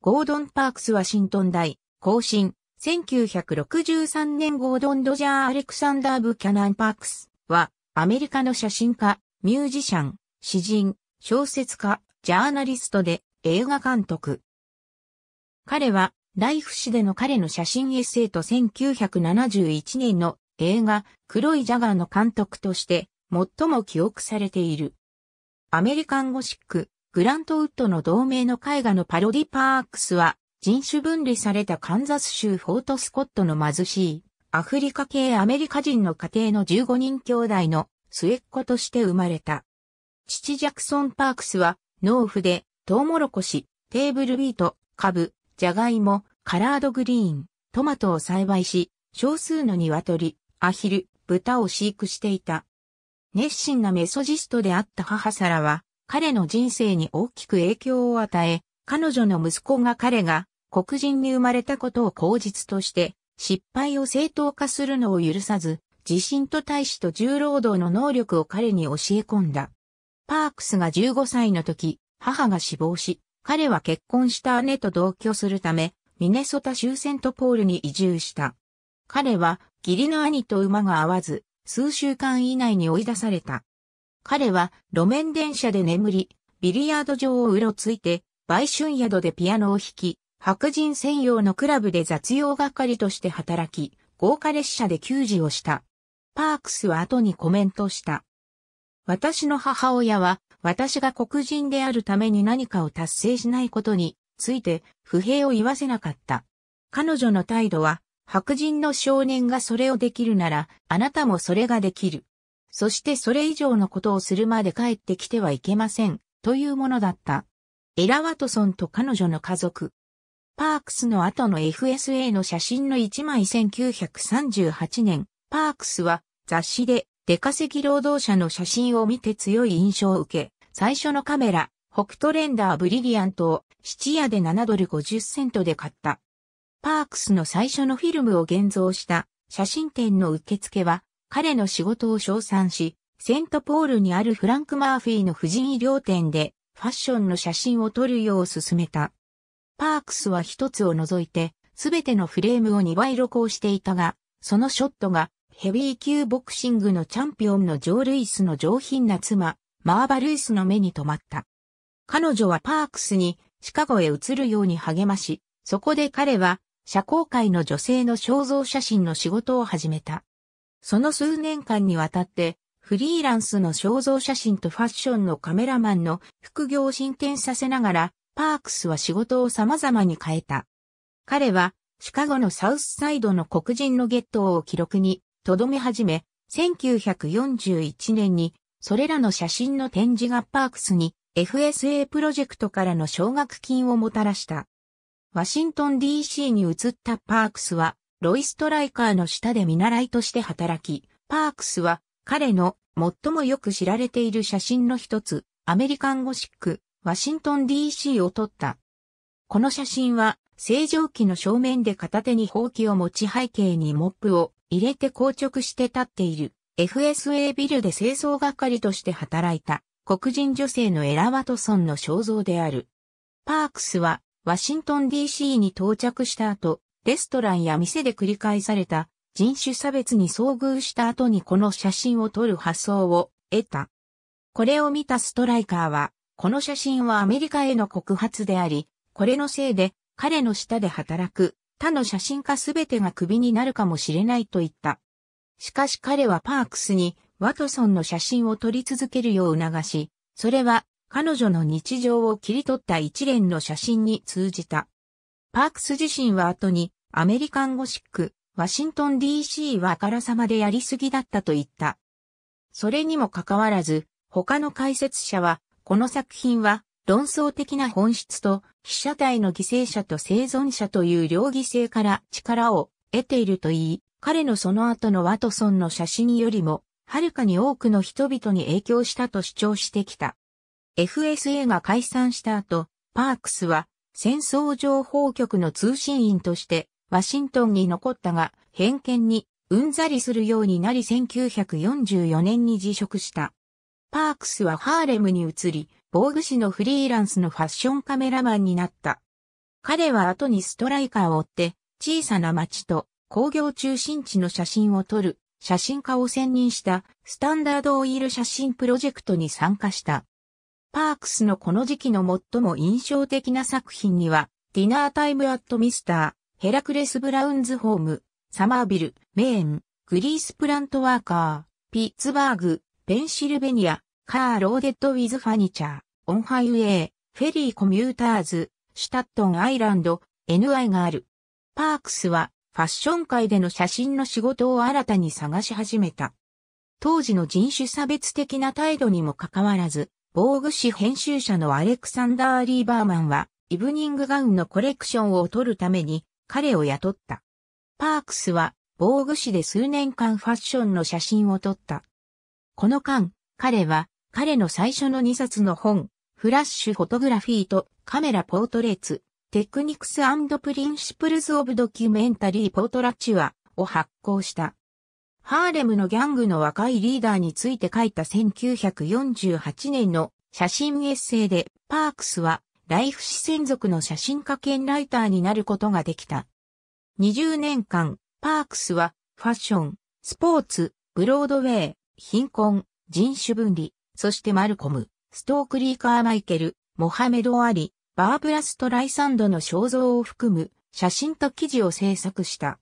ゴードン・パークス・ワシントン大、更新、1963年ゴードン・ドジャー・アレクサンダー・ブキャナン・パークスは、アメリカの写真家、ミュージシャン、詩人、小説家、ジャーナリストで映画監督。彼は、ライフ誌での彼の写真エッセイと1971年の映画、黒いジャガーの監督として、最も記憶されている。アメリカンゴシック、グラントウッドの同名の絵画のパロディパークスは、人種分離されたカンザス州フォートスコットの貧しい、アフリカ系アメリカ人の家庭の15人兄弟の末っ子として生まれた。父ジャクソン・パークスは、農夫で、トウモロコシ、テーブルビート、カブ、ジャガイモ、カラードグリーン、トマトを栽培し、少数の鶏、アヒル、豚を飼育していた。熱心なメソジストであった母サラは、彼の人生に大きく影響を与え、彼女の息子が彼が黒人に生まれたことを口実として失敗を正当化するのを許さず、自信と大使と重労働の能力を彼に教え込んだ。パークスが15歳の時、母が死亡し、彼は結婚した姉と同居するため、ミネソタ州セントポールに移住した。彼は、義理の兄と馬が合わず、数週間以内に追い出された。彼は路面電車で眠り、ビリヤード場をうろついて、売春宿でピアノを弾き、白人専用のクラブで雑用係として働き、豪華列車で給仕をした。パークスは後にコメントした。私の母親は、私が黒人であるために何かを達成しないことについて不平を言わせなかった。彼女の態度は、白人の少年がそれをできるなら、あなたもそれができる。そしてそれ以上のことをするまで帰ってきてはいけません、というものだった。エラ・ワトソンと彼女の家族。パークスの後の FSA の写真の1枚1938年、パークスは雑誌で出稼ぎ労働者の写真を見て強い印象を受け、最初のカメラ、北斗レンダーブリリアントを質屋で7ドル50セントで買った。パークスの最初のフィルムを現像した写真展の受付は彼の仕事を称賛し、セントポールにあるフランク・マーフィーの婦人医療店でファッションの写真を撮るよう勧めた。パークスは一つを除いて、すべてのフレームを2倍露光していたが、そのショットがヘビー級ボクシングのチャンピオンのジョー・ルイスの上品な妻、マーバ・ルイスの目に留まった。彼女はパークスにシカゴへ移るように励まし、そこで彼は社交界の女性の肖像写真の仕事を始めた。その数年間にわたって、フリーランスの肖像写真とファッションのカメラマンの副業を進展させながら、パークスは仕事を様々に変えた。彼は、シカゴのサウスサイドの黒人のゲットを記録に留め始め、1941年に、それらの写真の展示がパークスに FSA プロジェクトからの奨学金をもたらした。ワシントン DC に移ったパークスは、ロイ・ストライカーの下で見習いとして働き、パークスは彼の最もよく知られている写真の一つ、アメリカンゴシック、ワシントン DC を撮った。この写真は、正常期の正面で片手に砲機を持ち背景にモップを入れて硬直して立っている FSA ビルで清掃係として働いた黒人女性のエラ・ワトソンの肖像である。パークスはワシントン DC に到着した後、レストランや店で繰り返された人種差別に遭遇した後にこの写真を撮る発想を得た。これを見たストライカーは、この写真はアメリカへの告発であり、これのせいで彼の下で働く他の写真家すべてが首になるかもしれないと言った。しかし彼はパークスにワトソンの写真を撮り続けるよう促し、それは彼女の日常を切り取った一連の写真に通じた。パークス自身は後に、アメリカンゴシック、ワシントン DC はあからさまでやりすぎだったと言った。それにもかかわらず、他の解説者は、この作品は、論争的な本質と、被写体の犠牲者と生存者という両犠牲から力を得ていると言い、彼のその後のワトソンの写真よりも、はるかに多くの人々に影響したと主張してきた。FSA が解散した後、パークスは戦争情報局の通信員としてワシントンに残ったが、偏見にうんざりするようになり1944年に辞職した。パークスはハーレムに移り、防具師のフリーランスのファッションカメラマンになった。彼は後にストライカーを追って、小さな町と工業中心地の写真を撮る写真家を専任したスタンダードオイル写真プロジェクトに参加した。パークスのこの時期の最も印象的な作品には、ディナータイムアットミスター、ヘラクレス・ブラウンズ・ホーム、サマービル、メーン、グリース・プラント・ワーカー、ピッツバーグ、ペンシルベニア、カー・ローデッド・ウィズ・ファニチャー、オン・ハイウェイ、フェリー・コミューターズ、シュタットン・アイランド、NI がある。パークスは、ファッション界での写真の仕事を新たに探し始めた。当時の人種差別的な態度にもかかわらず、防具誌編集者のアレクサンダー・リーバーマンは、イブニングガウンのコレクションを取るために、彼を雇った。パークスは、防具誌で数年間ファッションの写真を撮った。この間、彼は、彼の最初の2冊の本、フラッシュフォトグラフィーとカメラポートレーツ、テクニクスプリンシプルズ・オブ・ドキュメンタリー・ポートラチュアを発行した。ハーレムのギャングの若いリーダーについて書いた1948年の写真エッセイで、パークスはライフ史専属の写真家兼ライターになることができた。20年間、パークスはファッション、スポーツ、ブロードウェイ、貧困、人種分離、そしてマルコム、ストークリー・カーマイケル、モハメド・アリ、バーブラ・ストライサンドの肖像を含む写真と記事を制作した。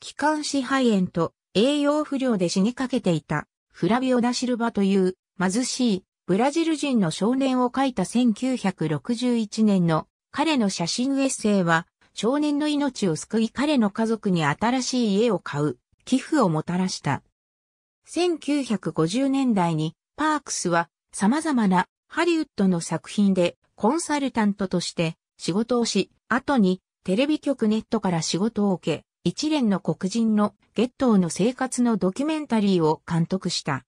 機関支配円と栄養不良で死にかけていたフラビオ・ダ・シルバという貧しいブラジル人の少年を描いた1961年の彼の写真エッセイは少年の命を救い彼の家族に新しい家を買う寄付をもたらした。1950年代にパークスは様々なハリウッドの作品でコンサルタントとして仕事をし、後にテレビ局ネットから仕事を受け、一連の黒人の月頭の生活のドキュメンタリーを監督した。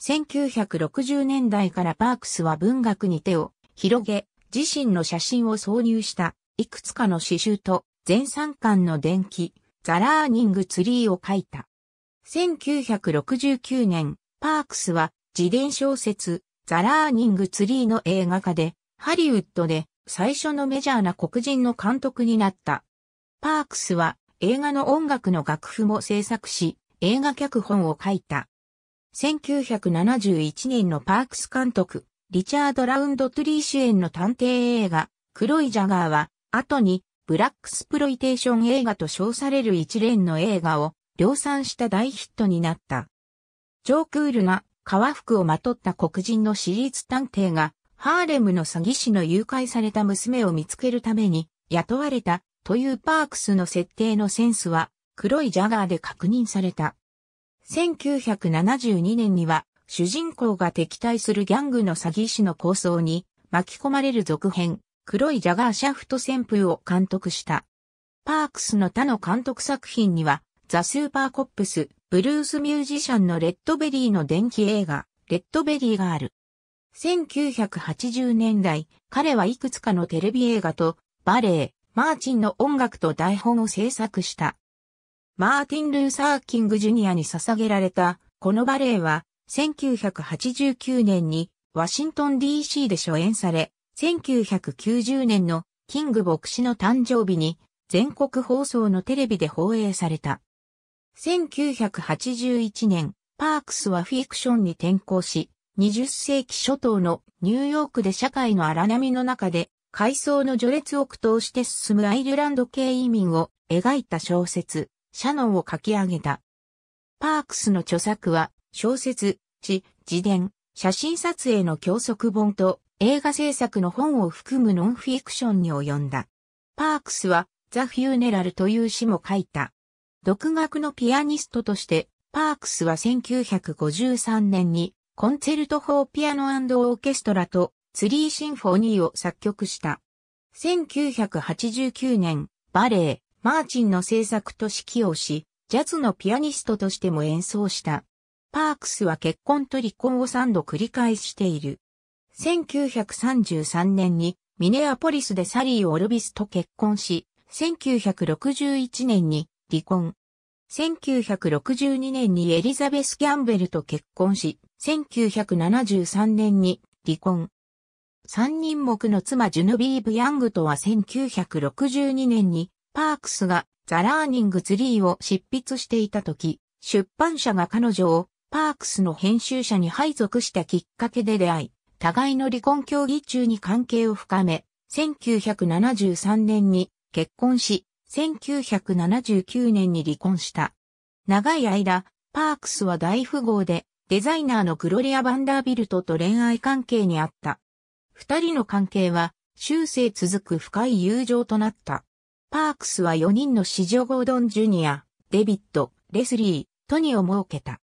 1960年代からパークスは文学に手を広げ、自身の写真を挿入したいくつかの詩集と全三巻の伝記、ザ・ラーニング・ツリーを書いた。1969年、パークスは自伝小説、ザ・ラーニング・ツリーの映画化で、ハリウッドで最初のメジャーな黒人の監督になった。パークスは映画の音楽の楽譜も制作し、映画脚本を書いた。1971年のパークス監督、リチャード・ラウンド・トゥリー主演の探偵映画、黒いジャガーは、後に、ブラックスプロイテーション映画と称される一連の映画を量産した大ヒットになった。ジョークールな革服をまとった黒人の私立探偵がハーレムの詐欺師の誘拐された娘を見つけるために雇われたというパークスの設定のセンスは黒いジャガーで確認された。1972年には主人公が敵対するギャングの詐欺師の構想に巻き込まれる続編黒いジャガーシャフト旋風を監督した。パークスの他の監督作品にはザ・スーパーコップス、ブルースミュージシャンのレッドベリーの電気映画、レッドベリーがある。1980年代、彼はいくつかのテレビ映画とバレエ、マーチンの音楽と台本を制作した。マーティン・ルーサー・キング・ジュニアに捧げられた、このバレエは、1989年にワシントン DC で初演され、1990年のキング牧師の誕生日に全国放送のテレビで放映された。1981年、パークスはフィクションに転向し、20世紀初頭のニューヨークで社会の荒波の中で階層の序列を苦闘して進むアイルランド系移民を描いた小説、シャノンを書き上げた。パークスの著作は、小説、詩、自伝、写真撮影の教則本と映画制作の本を含むノンフィクションに及んだ。パークスは、ザ・フューネラルという詩も書いた。独学のピアニストとして、パークスは1953年に、コンセェルト・フォー・ピアノオーケストラとツリーシンフォニーを作曲した。1989年、バレエ、マーチンの制作と指揮をし、ジャズのピアニストとしても演奏した。パークスは結婚と離婚を3度繰り返している。1933年にミネアポリスでサリー・オルビスと結婚し、1961年に離婚。1962年にエリザベス・ギャンベルと結婚し、1973年に離婚。三人目の妻ジュヌビーブ・ヤングとは1962年にパークスがザ・ラーニング・ツリーを執筆していた時、出版社が彼女をパークスの編集者に配属したきっかけで出会い、互いの離婚協議中に関係を深め、1973年に結婚し、1979年に離婚した。長い間、パークスは大富豪で、デザイナーのグロリア・バンダービルトと恋愛関係にあった。二人の関係は、終生続く深い友情となった。パークスは四人の子女ゴードン・ジュニア、デビッド、レスリー、トニーを設けた。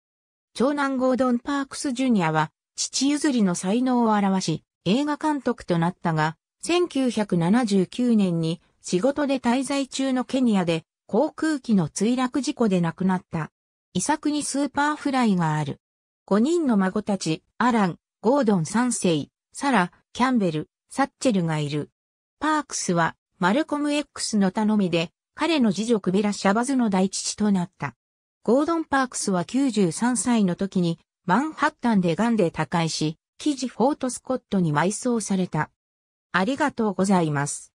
長男ゴードン・パークス・ジュニアは、父譲りの才能を表し、映画監督となったが、1979年に仕事で滞在中のケニアで航空機の墜落事故で亡くなった。遺作にスーパーフライがある。5人の孫たち、アラン、ゴードン3世、サラ、キャンベル、サッチェルがいる。パークスは、マルコム X の頼みで、彼の次女クビラ・シャバズの大父となった。ゴードン・パークスは93歳の時に、マンハッタンで癌で他界し、記事フォート・スコットに埋葬された。ありがとうございます。